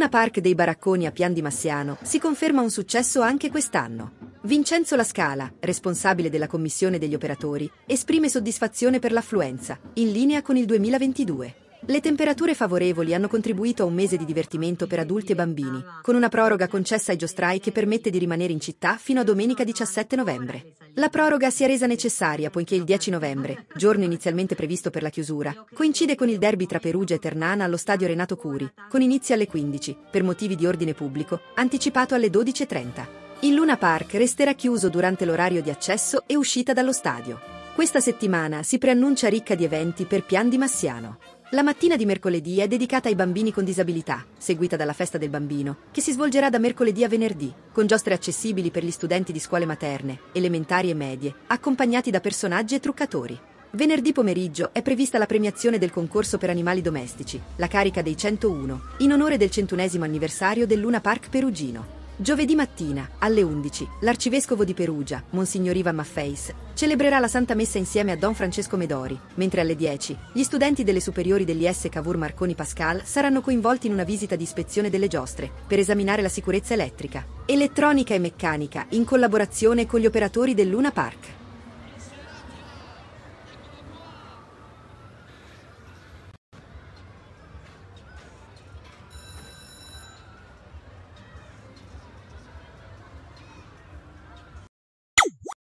Luna Park dei Baracconi a Pian di Massiano si conferma un successo anche quest'anno. Vincenzo Lascala, responsabile della commissione degli operatori, esprime soddisfazione per l'affluenza, in linea con il 2022. Le temperature favorevoli hanno contribuito a un mese di divertimento per adulti e bambini, con una proroga concessa ai giostrai che permette di rimanere in città fino a domenica 17 novembre. La proroga si è resa necessaria poiché il 10 novembre, giorno inizialmente previsto per la chiusura, coincide con il derby tra Perugia e Ternana allo stadio Renato Curi, con inizio alle 15, per motivi di ordine pubblico, anticipato alle 12.30. Il Luna Park resterà chiuso durante l'orario di accesso e uscita dallo stadio. Questa settimana si preannuncia ricca di eventi per Pian di Massiano. La mattina di mercoledì è dedicata ai bambini con disabilità, seguita dalla festa del bambino, che si svolgerà da mercoledì a venerdì, con giostre accessibili per gli studenti di scuole materne, elementari e medie, accompagnati da personaggi e truccatori. Venerdì pomeriggio è prevista la premiazione del concorso per animali domestici, la carica dei 101, in onore del centunesimo anniversario del Luna Park Perugino. Giovedì mattina, alle 11, l'arcivescovo di Perugia, Monsignor Ivan Maffeis, celebrerà la Santa Messa insieme a Don Francesco Medori, mentre alle 10 gli studenti delle superiori dell'IS Cavour Marconi Pascal saranno coinvolti in una visita di ispezione delle giostre per esaminare la sicurezza elettrica, elettronica e meccanica in collaborazione con gli operatori del Luna Park.